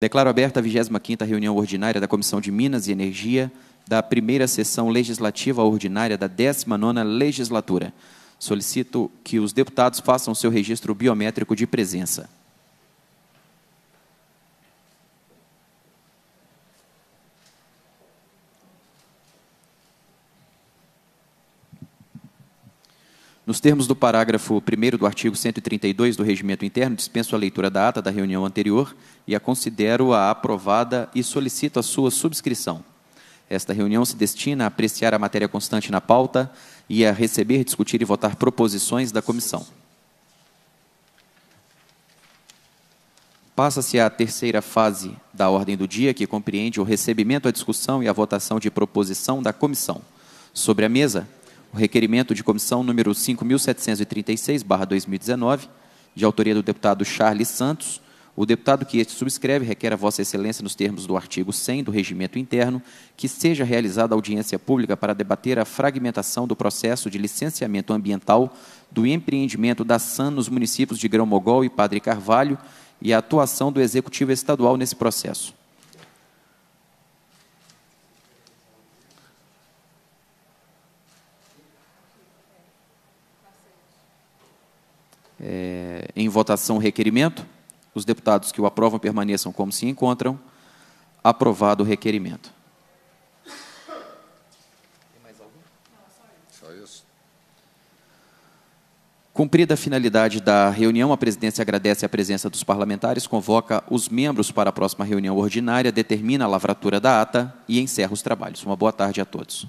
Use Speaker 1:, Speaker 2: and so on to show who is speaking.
Speaker 1: Declaro aberta a 25ª reunião ordinária da Comissão de Minas e Energia da primeira sessão legislativa ordinária da 19ª legislatura. Solicito que os deputados façam seu registro biométrico de presença. Nos termos do parágrafo 1 do artigo 132 do Regimento Interno, dispenso a leitura da ata da reunião anterior e a considero a aprovada e solicito a sua subscrição. Esta reunião se destina a apreciar a matéria constante na pauta e a receber, discutir e votar proposições da comissão. Passa-se à terceira fase da ordem do dia, que compreende o recebimento a discussão e a votação de proposição da comissão. Sobre a mesa, o requerimento de comissão número 5.736-2019, de autoria do deputado Charles Santos, o deputado que este subscreve requer a Vossa Excelência, nos termos do artigo 100 do Regimento Interno, que seja realizada audiência pública para debater a fragmentação do processo de licenciamento ambiental do empreendimento da SAN nos municípios de Grão-Mogol e Padre Carvalho e a atuação do Executivo Estadual nesse processo. é, em votação o requerimento. Os deputados que o aprovam permaneçam como se encontram. Aprovado o requerimento. Tem mais algum? Só isso. Cumprida a finalidade da reunião, a presidência agradece a presença dos parlamentares, convoca os membros para a próxima reunião ordinária, determina a lavratura da ata e encerra os trabalhos. Uma boa tarde a todos.